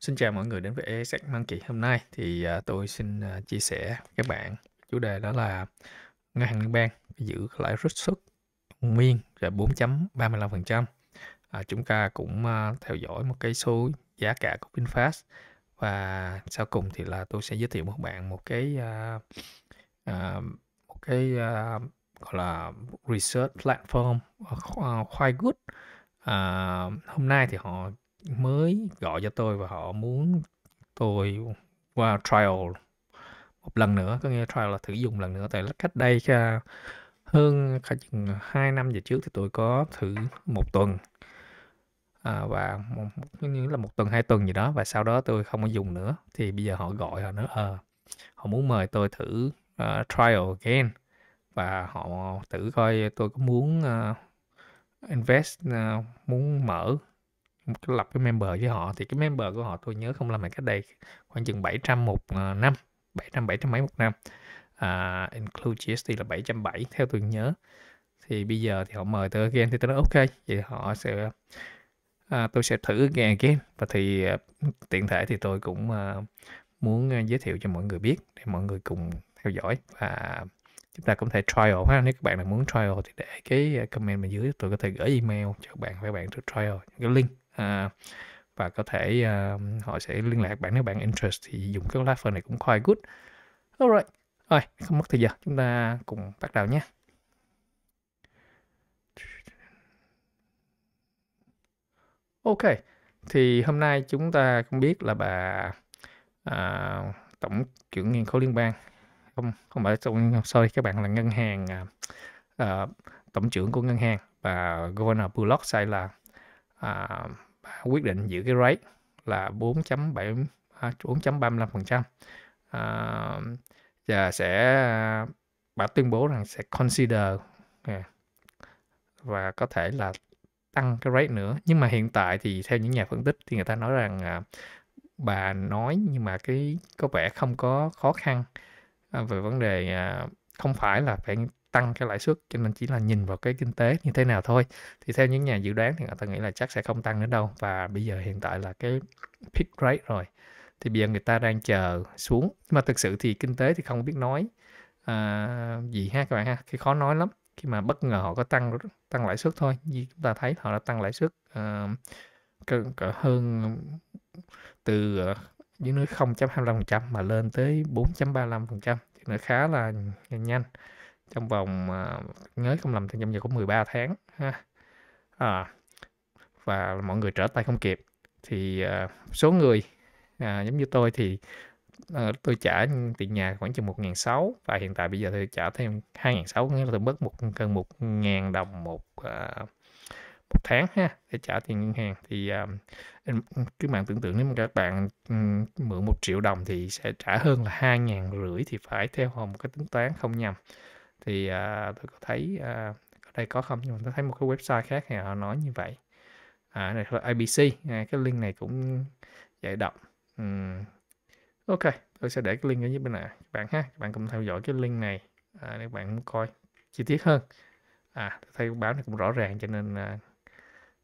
Xin chào mọi người đến với ESX Monkey. Hôm nay thì à, tôi xin à, chia sẻ các bạn chủ đề đó là ngân hàng liên bang giữ lãi suất nguyên là 4.35%. À, chúng ta cũng à, theo dõi một cái số giá cả của VinFast và sau cùng thì là tôi sẽ giới thiệu một bạn một cái uh, uh, một cái uh, gọi là research platform uh, quite good. À, hôm nay thì họ mới gọi cho tôi và họ muốn tôi qua trial một lần nữa có nghĩa trial là thử dùng lần nữa tại cách đây hơn chừng hai năm về trước thì tôi có thử một tuần à, và một, như là một tuần hai tuần gì đó và sau đó tôi không có dùng nữa thì bây giờ họ gọi họ nữa à, ờ, họ muốn mời tôi thử uh, trial again và họ thử coi tôi có muốn uh, invest uh, muốn mở lập cái member với họ thì cái member của họ tôi nhớ không làm là cách đây khoảng chừng 700 một ờ, năm 700 700 mấy một năm uh, à, include GST là 707 theo tôi nhớ thì bây giờ thì họ mời tôi again thì tôi nói ok vậy họ sẽ à, tôi sẽ thử nghe again và thì ờ, tiện thể thì tôi cũng à, muốn giới thiệu cho mọi người biết để mọi người cùng theo dõi và chúng ta cũng thể trial ha nếu các bạn nào muốn trial thì để cái comment bên dưới tôi có thể gửi email cho các bạn các bạn thử trial cái link à, và có thể uh, họ sẽ liên lạc bạn nếu bạn interest thì dùng cái platform này cũng quite good alright rồi không mất thời giờ chúng ta cùng bắt đầu nhé ok thì hôm nay chúng ta cũng biết là bà à, tổng trưởng ngân khối liên bang không không phải tổng sorry các bạn là ngân hàng à, à tổng trưởng của ngân hàng và governor Bullock sai là à, quyết định giữ cái rate là 4.7 4.35% à, à, và sẽ bà tuyên bố rằng sẽ consider yeah, à, và có thể là tăng cái rate nữa nhưng mà hiện tại thì theo những nhà phân tích thì người ta nói rằng à, bà nói nhưng mà cái có vẻ không có khó khăn à, về vấn đề à, không phải là phải tăng cái lãi suất cho nên chỉ là nhìn vào cái kinh tế như thế nào thôi thì theo những nhà dự đoán thì người ta nghĩ là chắc sẽ không tăng nữa đâu và bây giờ hiện tại là cái peak rate rồi thì bây giờ người ta đang chờ xuống nhưng mà thực sự thì kinh tế thì không biết nói à, gì ha các bạn ha cái khó nói lắm khi mà bất ngờ họ có tăng tăng lãi suất thôi như chúng ta thấy họ đã tăng lãi suất uh, cỡ, hơn từ ờ, dưới nước 0.25% mà lên tới 4.35% thì nó khá là nhanh trong vòng à, nhớ không lầm thì trong vòng có 13 tháng ha à, và mọi người trở tay không kịp thì uh, số người à, giống như tôi thì uh, tôi trả tiền nhà khoảng chừng một ngàn sáu và hiện tại bây giờ tôi trả thêm hai ngàn sáu nghĩa là tôi mất một gần một ngàn đồng một uh, một tháng ha để trả tiền ngân hàng thì uh, các bạn tưởng tượng nếu mà các bạn mượn một triệu đồng thì sẽ trả hơn là hai ngàn rưỡi thì phải theo một cái tính toán không nhầm thì à, tôi có thấy à, ở đây có không nhưng mà tôi thấy một cái website khác thì họ nói như vậy à, này là ABC à, cái link này cũng dễ động uhm. ok tôi sẽ để cái link ở dưới bên này các bạn ha các bạn cùng theo dõi cái link này à, để các bạn muốn coi chi tiết hơn à tôi thấy báo này cũng rõ ràng cho nên à,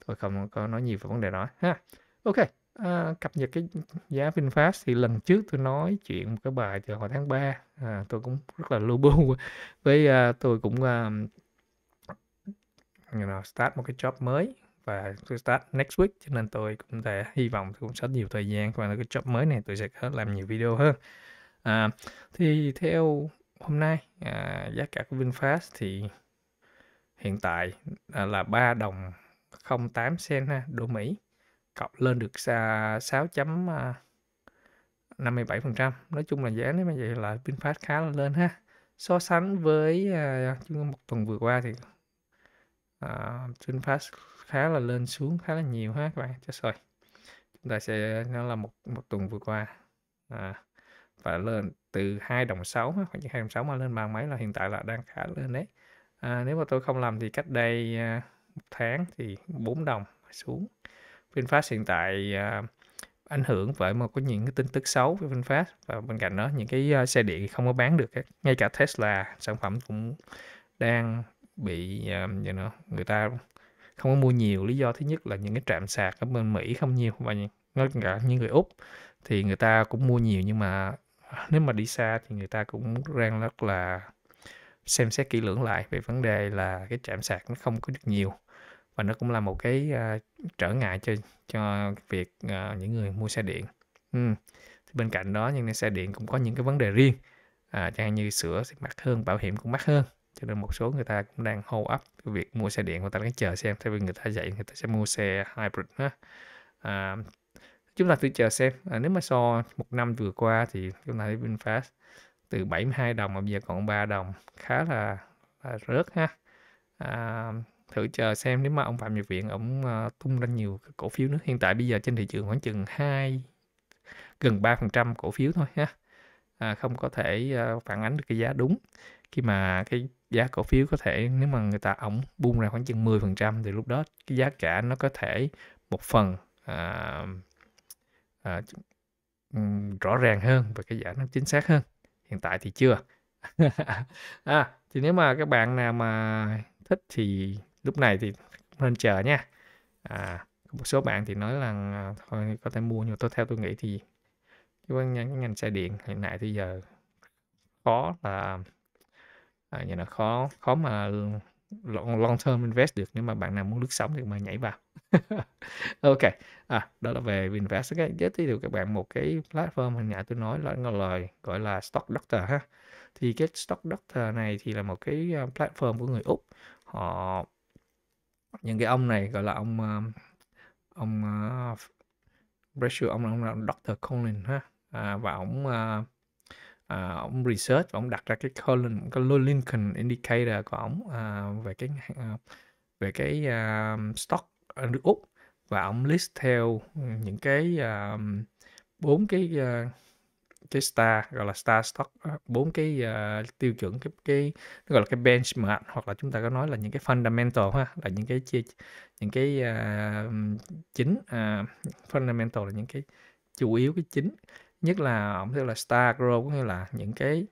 tôi không có nói nhiều về vấn đề đó ha ok À, cập nhật cái giá VinFast thì lần trước tôi nói chuyện một cái bài từ hồi tháng 3 à, tôi cũng rất là lưu bu với à, tôi cũng à, you know, start một cái job mới và tôi start next week cho nên tôi cũng thể hy vọng tôi cũng sẽ nhiều thời gian và cái job mới này tôi sẽ làm nhiều video hơn à, thì theo hôm nay à, giá cả của VinFast thì hiện tại à, là 3 đồng 08 sen ha, đô Mỹ cộng lên được 6.57%. À, Nói chung là giá nếu như vậy là VinFast khá là lên ha. So sánh với uh, một tuần vừa qua thì uh, VinFast khá là lên xuống khá là nhiều ha các bạn. cho rồi. Chúng ta sẽ nó là một một tuần vừa qua. À, và lên từ 2 đồng 6 khoảng chừng 2 đồng 6 mà lên bằng mấy là hiện tại là đang khá lên đấy. À, nếu mà tôi không làm thì cách đây một tháng thì 4 đồng xuống VinFast hiện tại uh, ảnh hưởng bởi một có những cái tin tức xấu với VinFast và bên cạnh đó những cái uh, xe điện không có bán được ngay cả Tesla sản phẩm cũng đang bị um, you know, người ta không có mua nhiều lý do thứ nhất là những cái trạm sạc ở bên Mỹ không nhiều và ngay cả những người Úc thì người ta cũng mua nhiều nhưng mà nếu mà đi xa thì người ta cũng đang rất là xem xét kỹ lưỡng lại về vấn đề là cái trạm sạc nó không có được nhiều và nó cũng là một cái uh, trở ngại cho cho việc uh, những người mua xe điện ừ. thì bên cạnh đó những xe điện cũng có những cái vấn đề riêng à, chẳng hạn như sửa thì mắc hơn bảo hiểm cũng mắc hơn cho nên một số người ta cũng đang hold up cái việc mua xe điện người ta đang chờ xem Theo vì người ta dạy người ta sẽ mua xe hybrid ha à, chúng ta cứ chờ xem à, nếu mà so một năm vừa qua thì chúng ta thấy VinFast từ 72 đồng mà bây giờ còn 3 đồng khá là, là rớt ha à, thử chờ xem nếu mà ông Phạm Nhật Viện ông ờ, tung ra nhiều cổ phiếu nữa hiện tại bây giờ trên thị trường khoảng chừng hai gần ba phần trăm cổ phiếu thôi ha à, không có thể ờ, phản ánh được cái giá đúng khi mà cái giá cổ phiếu có thể nếu mà người ta ổng buông ra khoảng chừng 10% thì lúc đó cái giá cả nó có thể một phần à, à, rõ ràng hơn và cái giá nó chính xác hơn hiện tại thì chưa à, thì nếu mà các bạn nào mà thích thì lúc này thì nên chờ nha à, một số bạn thì nói là thôi có thể mua nhưng tôi theo tôi nghĩ thì cái ngành, ngành xe điện hiện nay bây giờ khó là à, như là khó khó mà long term invest được nếu mà bạn nào muốn lướt sóng thì mà nhảy vào ok à, đó là về invest cái giới thiệu các bạn một cái platform hình nãy tôi nói là lời gọi là stock doctor ha thì cái stock doctor này thì là một cái à, platform của người úc họ những cái ông này gọi là ông uh, ông uh, ờ, Bradshaw ông, ông là ông Dr. Colin ha à, và ông uh, à, ông research và ông đặt ra cái Colin cái Lincoln Indicator của ông à, về cái à, về cái à, stock ở nước úc và ông list theo những cái bốn à, cái à, cái star gọi là star stock ờ, bốn cái uh, tiêu chuẩn cái cái gọi là cái benchmark hoặc là chúng ta có nói là những cái fundamental ha là những cái chia những cái uh, chính uh, fundamental là những cái chủ yếu cái chính nhất là ổng theo là star grow có nghĩa là những cái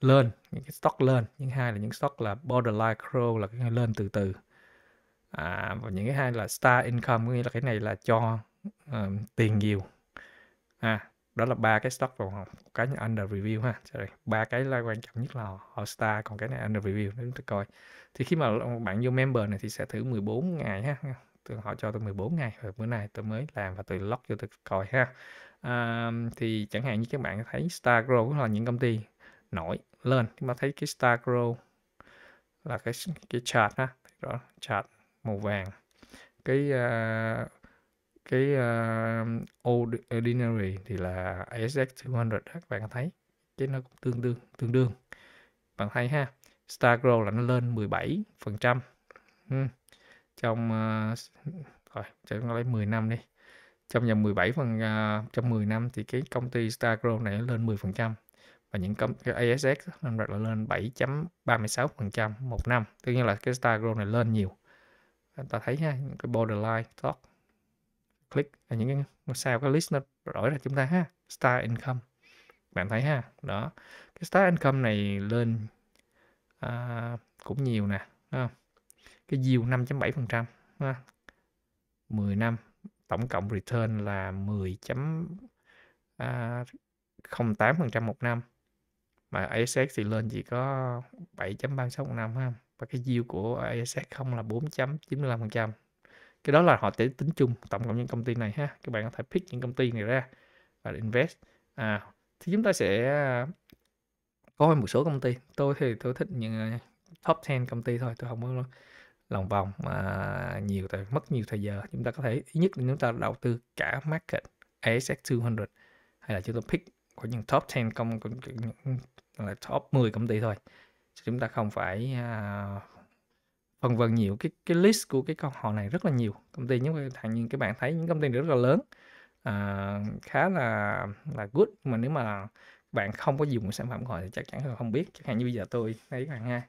lên những cái stock lên những hai là những stock là borderline grow là cái lên từ từ à, và những cái hai là star income có nghĩa là cái này là cho uh, tiền nhiều à đó là ba cái stock vào một cái under review ha sorry ba cái là quan trọng nhất là họ còn cái này under review để chúng ta coi thì khi mà bạn vô member này thì sẽ thử 14 ngày ha tôi họ cho tôi 14 ngày rồi bữa nay tôi mới làm và tôi lock cho tôi coi ha à, thì chẳng hạn như các bạn thấy star grow là những công ty nổi lên chúng mà thấy cái star grow là cái cái chart ha đó chart màu vàng cái uh, cái uh, ordinary thì là ASX 200 các bạn thấy cái nó cũng tương đương tương đương bạn thấy ha Star Grow là nó lên 17 phần trăm hmm. trong uh, rồi cho nó lấy 10 năm đi trong vòng 17 phần uh, trong 10 năm thì cái công ty Star Grow này nó lên 10 phần trăm và những công cái ASX lên là lên 7.36 phần trăm một năm tức nghĩa là cái Star Grow này lên nhiều ta thấy ha những cái borderline stock click những cái ngôi sao cái list nó đổi ra chúng ta ha star income bạn thấy ha đó cái star income này lên à, cũng nhiều nè không? cái yield 5.7 phần trăm 10 năm tổng cộng return là 10.08 à, phần trăm một năm mà ASX thì lên chỉ có 7.36 một năm ha và cái yield của ASX không là 4.95 phần trăm cái đó là họ sẽ tính chung tổng cộng những công ty này ha các bạn có thể pick những công ty này ra và invest à, thì chúng ta sẽ à, coi một số công ty tôi thì tôi thích những à, top 10 công ty thôi tôi không có lòng vòng mà nhiều tại mất nhiều thời giờ chúng ta có thể ít nhất là chúng ta đầu tư cả market ASX 200 hay là chúng ta pick của những top 10 công là top 10 công ty thôi chúng ta không phải uh, phần vần nhiều cái cái list của cái con họ này rất là nhiều công ty giống như thản nhiên các bạn thấy những công ty rất là lớn à, khá là là good mà nếu mà bạn không có dùng sản phẩm của họ thì chắc chắn là không biết chẳng hạn như bây giờ tôi thấy bạn ha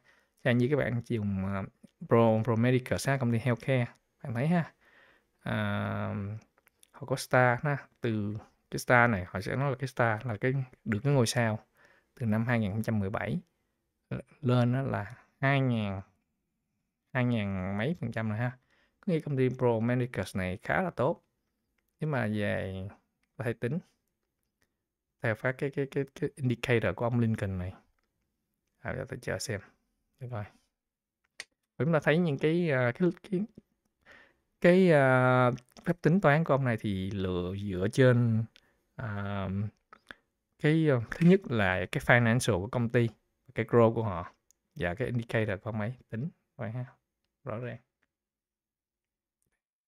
chẳng như các bạn dùng à, pro pro medical sang công ty healthcare bạn thấy ha à, họ có star ha từ cái star này họ sẽ nói là cái star là cái được cái ngôi sao từ năm 2017 lên đó là 2000 hai ngàn mấy phần trăm rồi ha có nghĩa công ty Pro Medicus này khá là tốt nhưng mà về có thể tính theo phát cái cái cái, cái indicator của ông Lincoln này à, giờ tôi chờ xem được rồi chúng ta thấy những cái à, cái cái, cái uh, phép tính toán của ông này thì lựa dựa trên uh, cái uh, thứ nhất là cái financial của công ty cái grow của họ và cái indicator của ông ấy tính vậy ha rõ ràng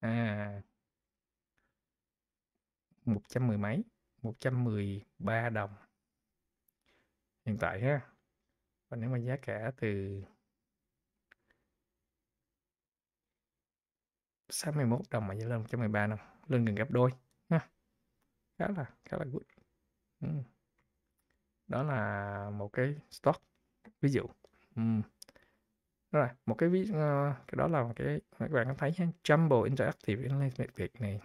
à một trăm mười mấy một trăm mười ba đồng hiện tại ha và nếu mà giá cả từ 61 đồng mà giá lên 113 đồng lên gần gấp đôi ha khá là khá là good ừ. đó là một cái stock ví dụ ừ. Rồi, một cái ví uh, cái đó là một cái các bạn có thấy ha, Jumbo Interactive Internet Việt, này.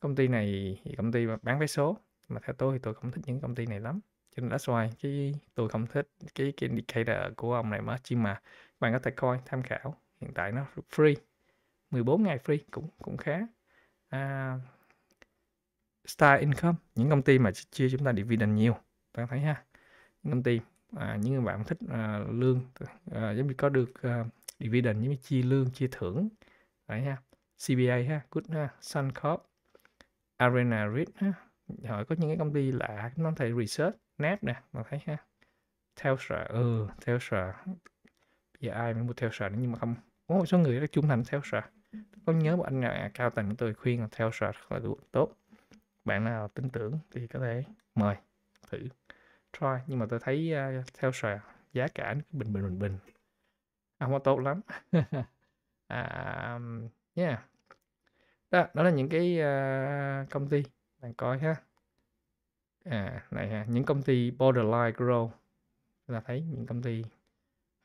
Công ty này thì công ty bán vé số, mà theo tôi thì tôi không thích những công ty này lắm. Cho nên that's why cái tôi không thích cái cái indicator của ông này mà chỉ mà các bạn có thể coi tham khảo, hiện tại nó free. 14 ngày free cũng cũng khá. uh, Star Income, những công ty mà chia chúng ta dividend nhiều, các bạn thấy ha. công ty à, những bạn thích à, lương à, giống như có được à, dividend giống như chia lương chia thưởng đấy ha CBA ha good ha Suncorp Arena Read ha họ có những cái công ty lạ nó thể research nap nè mà thấy ha Telstra ừ Telstra giờ ai mới mua Telstra nhưng mà không có một số người rất trung thành Telstra có nhớ một anh à, cao tầng tôi khuyên là Telstra rất là tốt bạn nào tin tưởng thì có thể mời thử try nhưng mà tôi thấy uh, theo sàn giá cả bình bình bình bình à, không có tốt lắm à, yeah đó đó là những cái uh, công ty bạn coi ha à này ha những công ty borderline grow chúng ta thấy những công ty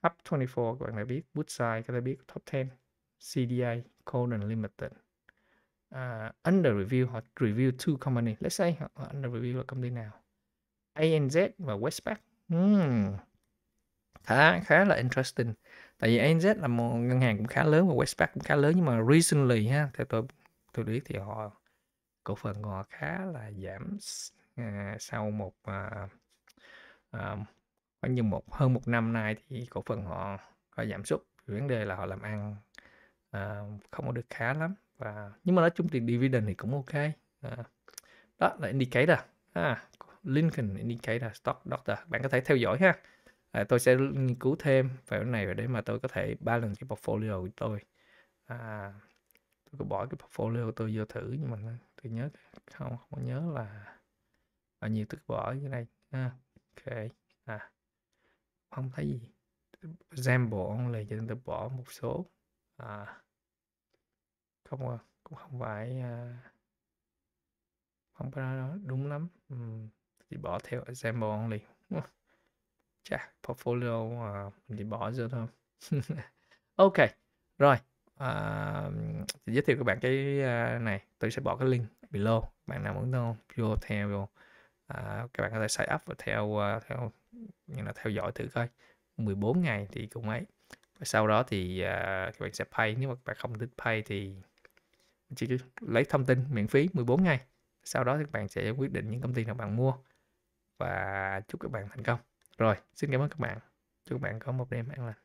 Up24 các bạn đã biết Woodside các bạn đã biết Top 10 cdi Conan Limited uh, under review họ review two company let's say họ under review là công ty nào ANZ và Westpac hmm. khá khá là interesting tại vì ANZ là một ngân hàng cũng khá lớn và Westpac cũng khá lớn nhưng mà recently ha theo tôi tôi biết thì họ cổ phần của họ khá là giảm à, sau một à, à, khoảng như một hơn một năm nay thì cổ phần họ có giảm sút vấn đề là họ làm ăn à, không có được khá lắm và nhưng mà nói chung thì dividend thì cũng ok à, đó là indicator à, à Lincoln Indicator Stock Doctor bạn có thể theo dõi ha à, tôi sẽ nghiên cứu thêm về cái này để mà tôi có thể balance cái portfolio của tôi à, tôi có bỏ cái portfolio của tôi vô thử nhưng mà tôi nhớ không không nhớ là bao nhiêu tôi bỏ như này ha à, ok à không thấy gì example only cho nên tôi bỏ một số à không cũng không phải à, không phải đúng lắm ừ thì bỏ theo example only chà portfolio uh, mình thì bỏ rồi thôi ok rồi uh, giới thiệu các bạn cái uh, này tôi sẽ bỏ cái link below bạn nào muốn đâu vô theo vô uh, các bạn có thể sign up và theo uh, theo như là theo dõi thử coi 14 ngày thì cũng ấy và sau đó thì uh, các bạn sẽ pay nếu mà các bạn không thích pay thì chỉ lấy thông tin miễn phí 14 ngày sau đó thì các bạn sẽ quyết định những công ty nào bạn mua và chúc các bạn thành công rồi xin cảm ơn các bạn chúc các bạn có một đêm an lành